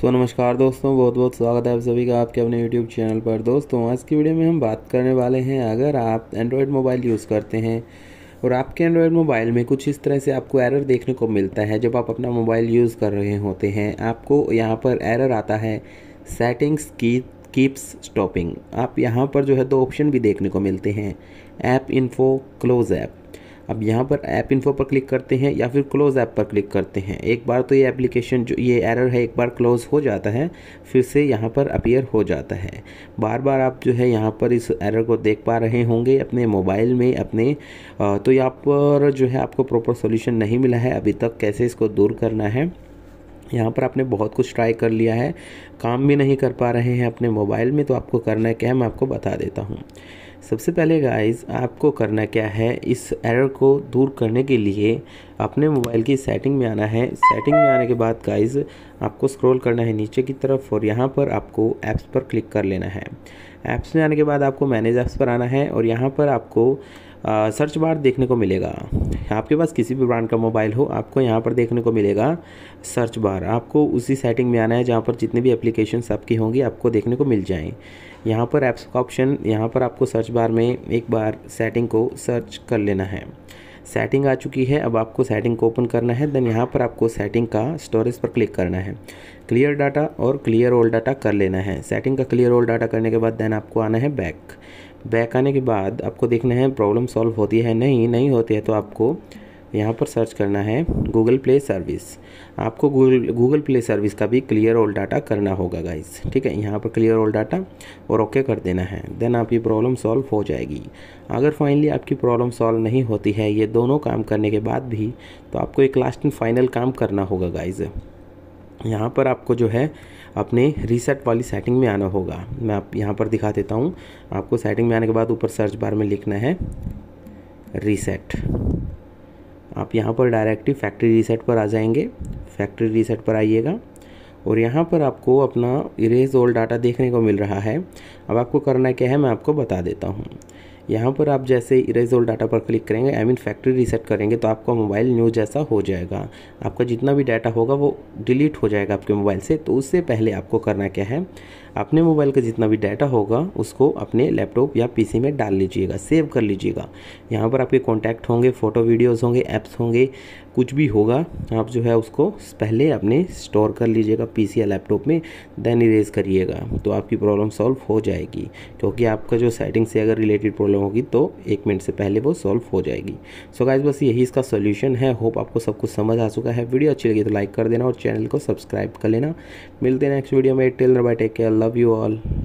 सो नमस्कार दोस्तों बहुत बहुत स्वागत है आप सभी का आपके अपने यूट्यूब चैनल पर दोस्तों आज की वीडियो में हम बात करने वाले हैं अगर आप एंड्रॉयड मोबाइल यूज़ करते हैं और आपके एंड्रॉयड मोबाइल में कुछ इस तरह से आपको एरर देखने को मिलता है जब आप अपना मोबाइल यूज़ कर रहे होते हैं आपको यहाँ पर एरर आता है सेटिंग्स की कीप्स स्टॉपिंग आप यहाँ पर जो है दो ऑप्शन भी देखने को मिलते हैं ऐप इन्फो क्लोज ऐप अब यहाँ पर ऐप इन्फो पर क्लिक करते हैं या फिर क्लोज़ ऐप पर क्लिक करते हैं एक बार तो ये एप्लीकेशन जो ये एरर है एक बार क्लोज़ हो जाता है फिर से यहाँ पर अपीयर हो जाता है बार बार आप जो है यहाँ पर इस एरर को देख पा रहे होंगे अपने मोबाइल में अपने तो यहाँ पर जो है आपको प्रॉपर सोल्यूशन नहीं मिला है अभी तक कैसे इसको दूर करना है यहाँ पर आपने बहुत कुछ ट्राई कर लिया है काम भी नहीं कर पा रहे हैं अपने मोबाइल में तो आपको करना है क्या मैं आपको बता देता हूँ सबसे पहले गाइस आपको करना क्या है इस एरर को दूर करने के लिए अपने मोबाइल की सेटिंग में आना है सेटिंग में आने के बाद गाइस आपको स्क्रॉल करना है नीचे की तरफ और यहाँ पर आपको ऐप्स पर क्लिक कर लेना है ऐप्स में आने के बाद आपको मैनेज ऐप्स पर आना है और यहाँ पर आपको सर्च बार देखने को मिलेगा आपके पास किसी भी ब्रांड का मोबाइल हो आपको यहाँ पर देखने को मिलेगा सर्च बार आपको उसी सेटिंग में आना है जहाँ पर जितने भी एप्लीकेशन आपकी होंगी आपको देखने को मिल जाएँ यहाँ पर ऐप्स का ऑप्शन यहाँ पर आपको सर्च बार में एक बार सेटिंग को सर्च कर लेना है सेटिंग आ चुकी है अब आपको सेटिंग को ओपन करना है देन यहाँ पर आपको सेटिंग का स्टोरेज पर क्लिक करना है क्लियर डाटा और क्लियर ओल्ड डाटा कर लेना है सेटिंग का क्लियर ओल्ड डाटा करने के बाद देन आपको आना है बैक बैक आने के बाद आपको देखना है प्रॉब्लम सॉल्व होती है नहीं नहीं होती है तो आपको यहाँ पर सर्च करना है गूगल प्ले सर्विस आपको गूगल गूगल प्ले सर्विस का भी क्लियर ऑल डाटा करना होगा गाइस ठीक है यहाँ पर क्लियर ऑल डाटा और ओके कर देना है देन आपकी प्रॉब्लम सॉल्व हो जाएगी अगर फाइनली आपकी प्रॉब्लम सॉल्व नहीं होती है ये दोनों काम करने के बाद भी तो आपको एक लास्ट एंड फाइनल काम करना होगा गाइज़ यहाँ पर आपको जो है अपने रीसेट वाली सेटिंग में आना होगा मैं आप यहाँ पर दिखा देता हूँ आपको सेटिंग में आने के बाद ऊपर सर्च बार में लिखना है रीसेट आप यहाँ पर डायरेक्टली फैक्ट्री रीसेट पर आ जाएंगे फैक्ट्री रीसेट पर आइएगा और यहाँ पर आपको अपना इरेज ओल्ड डाटा देखने को मिल रहा है अब आपको करना क्या है मैं आपको बता देता हूँ यहाँ पर आप जैसे इरेज ऑल डाटा पर क्लिक करेंगे आई मीन फैक्ट्री रीसेट करेंगे तो आपका मोबाइल न्यू जैसा हो जाएगा आपका जितना भी डाटा होगा वो डिलीट हो जाएगा आपके मोबाइल से तो उससे पहले आपको करना क्या है अपने मोबाइल का जितना भी डाटा होगा उसको अपने लैपटॉप या पीसी में डाल लीजिएगा सेव कर लीजिएगा यहाँ पर आपके कॉन्टैक्ट होंगे फ़ोटो वीडियोज़ होंगे ऐप्स होंगे कुछ भी होगा आप जो है उसको पहले अपने स्टोर कर लीजिएगा पीसी या लैपटॉप में देन इरेज करिएगा तो आपकी प्रॉब्लम सॉल्व हो जाएगी क्योंकि आपका जो सेटिंग से अगर रिलेटेड प्रॉब्लम प्रॉब्लम होगी तो एक मिनट से पहले वो सॉल्व हो जाएगी सो so गाइज बस यही इसका सोल्यूशन है होप आपको सब कुछ समझ आ चुका है वीडियो अच्छी लगी तो लाइक कर देना और चैनल को सब्सक्राइब कर लेना मिलते हैं नेक्स्ट वीडियो में टेलर bye take care love you all